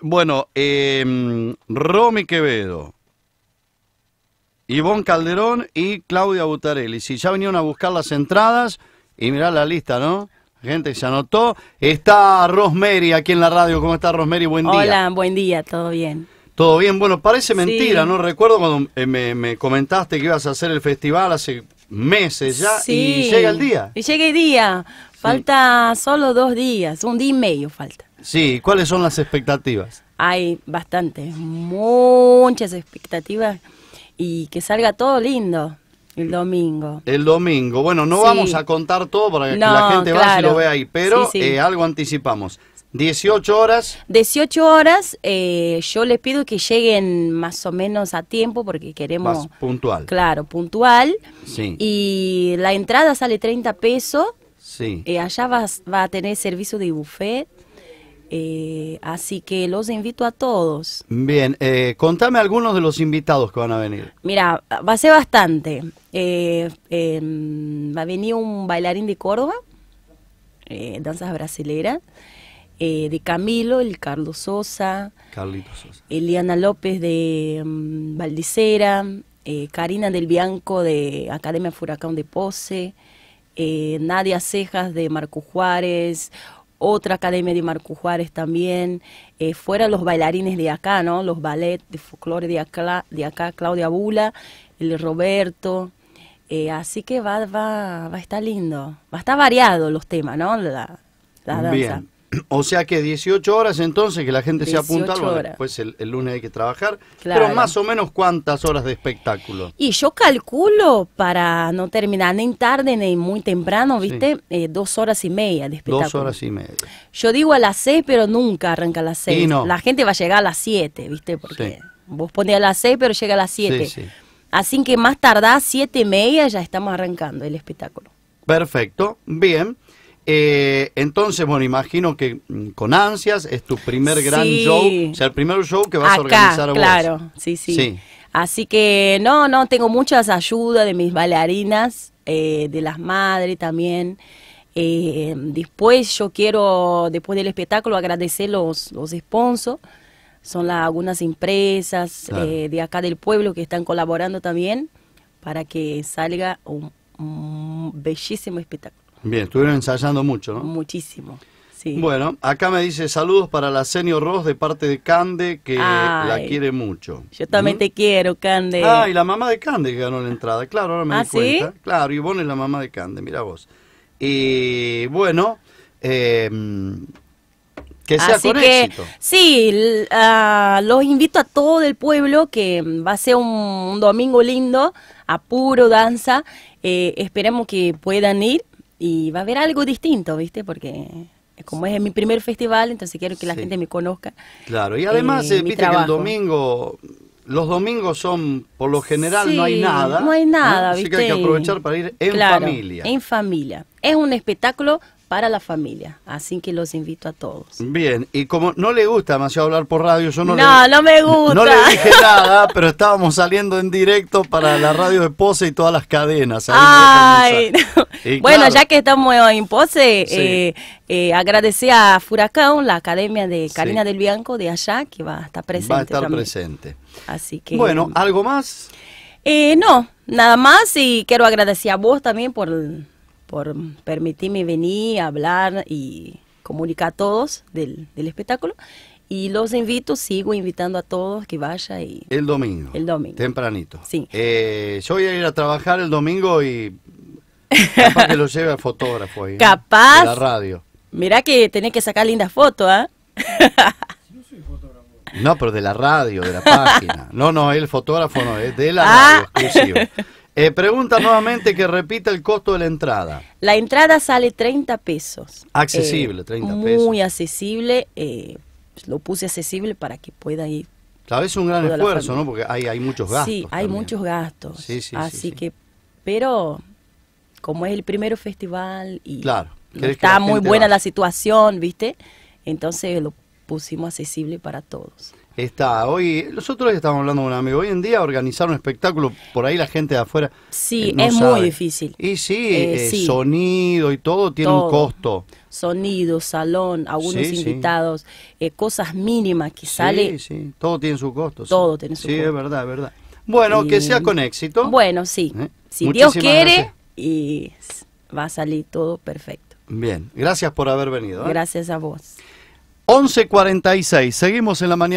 Bueno, eh, Romy Quevedo, Ivonne Calderón y Claudia Butarelli. Si ya vinieron a buscar las entradas, y mirá la lista, ¿no? Gente se anotó. Está Rosemary aquí en la radio. ¿Cómo está Rosemary? Buen día. Hola, buen día, todo bien. Todo bien, bueno, parece mentira, ¿no? Recuerdo cuando eh, me, comentaste que ibas a hacer el festival hace meses ya y llega el día. Y llega el día, falta solo dos días, un día y medio falta. Sí, ¿cuáles son las expectativas? Hay bastantes, muchas expectativas y que salga todo lindo. El domingo. El domingo. Bueno, no vamos a contar todo para que la gente y lo vea ahí, pero eh, algo anticipamos. 18 horas. 18 horas. Eh, yo les pido que lleguen más o menos a tiempo porque queremos... Más puntual. Claro, puntual. Sí. Y la entrada sale 30 pesos. Sí. Eh, allá va, va a tener servicio de buffet. Eh, así que los invito a todos. Bien, eh, contame algunos de los invitados que van a venir. Mira, va a ser bastante. Eh, em, va a venir un bailarín de Córdoba, danzas brasileras, de Camilo, el Carlos Sosa, Sosa. Eliana López de um, Valdicera, Karina del Bianco de Academia Furacán de Pose, Nadia Cejas de Marco Juárez, otra academia de Marco Juárez también, eh, fuera los bailarines de acá, ¿no? Los ballet de folclore de acá, de acá Claudia Bula, el Roberto. Eh, así que va, va, va a estar lindo, va a estar variado los temas, ¿no? La, danza. O sea que 18 horas entonces que la gente se apunta, bueno, después el, el, lunes hay que trabajar. Pero más o menos cuántas horas de espectáculo. Y yo calculo para no terminar ni tarde ni muy temprano, ¿viste? Eh, dos horas y media de espectáculo. Dos horas y media. Yo digo a las seis, pero nunca arranca a las seis. No. La gente va a llegar a las siete, ¿viste? Porque vos pones a las seis, pero llega a las siete. Así que más tardás, siete y media ya estamos arrancando el espectáculo. Perfecto, bien. Eh, entonces, bueno, imagino que mm, con ansias es tu primer gran show, o sea, el primer show que vas a organizar Claro, sí, sí, Así que no, no, tengo muchas ayudas de mis bailarinas, eh, de las madres también. Eh, después yo quiero, después del espectáculo, agradecer los, los sponsors. Son algunas empresas de acá del pueblo que están colaborando también para que salga un bellísimo espectáculo. Bien, estuvieron ensayando mucho, ¿no? Muchísimo. Sí. Bueno, acá me dice saludos para la Senior Ross de parte de Cande, que la quiere mucho. Yo también ¿Mm? te quiero, Cande. Ah, y la mamá de Cande que ganó la entrada, claro, ahora me ¿Ah, di cuenta. ¿sí? Claro, vos es la mamá de Cande, mira vos. Y bueno, eh, que sea Así con éxito. Sí, los invito a todo el pueblo que va a ser un, domingo lindo, a puro danza. Eh, esperemos que puedan ir y va a haber algo distinto, ¿viste? Porque como es mi primer festival, entonces quiero que la gente me conozca. Claro, y además, eh, viste que el domingo, los domingos son, por lo general, no hay nada. No hay nada, ¿viste? Así que hay que aprovechar para ir en familia. En familia. Es un espectáculo para la familia. Así que los invito a todos. Bien, y como no le gusta demasiado hablar por radio, yo no, le. me gusta. No le dije nada, pero estábamos saliendo en directo para la radio de Pose y todas las cadenas. Bueno, ya que estamos en Pose, eh, eh, agradecer a Furacón, la academia de Karina del Bianco de allá, que va a estar presente. Va a estar presente. Así que. Bueno, mm. ¿algo más? Eh, no, nada más y quiero agradecer a vos también por por permitirme venir a hablar y comunicar a todos del, espectáculo. Y los invito, sigo invitando a todos que vaya Y... El domingo. El domingo. Tempranito. Sí. Eh, yo voy a ir a trabajar el domingo y capaz que lo lleve el fotógrafo ahí. Capaz. la radio. Mirá que tenés que sacar lindas fotos, ¿ah? No, pero de la radio, de la página. No, no, el fotógrafo no, es de la ah. radio Eh, pregunta nuevamente que repita el costo de la entrada. La entrada sale 30 pesos. Accesible, 30 eh, pesos. Muy accesible. Eh, lo puse accesible para que pueda ir. Claro, es un gran esfuerzo, ¿no? Porque hay, muchos gastos. Sí, hay muchos gastos. Así que, pero como es el primero festival y está muy buena la situación, ¿viste? Entonces lo pusimos accesible para todos está. Hoy, nosotros estamos hablando con un amigo. Hoy en día organizar un espectáculo, por ahí la gente de afuera. Sí, eh, es muy difícil. Y eh, eh, sí, sonido y todo tiene un costo. Sonido, salón, algunos invitados, cosas mínimas que sale. Sí, sí, todo tiene su costo. Todo tiene su costo. Sí, es verdad, verdad. Bueno, que sea con éxito. Bueno, sí. Si Dios quiere, y va a salir todo perfecto. Bien, gracias por haber venido. Gracias a vos. 11.46, seguimos en la mañana.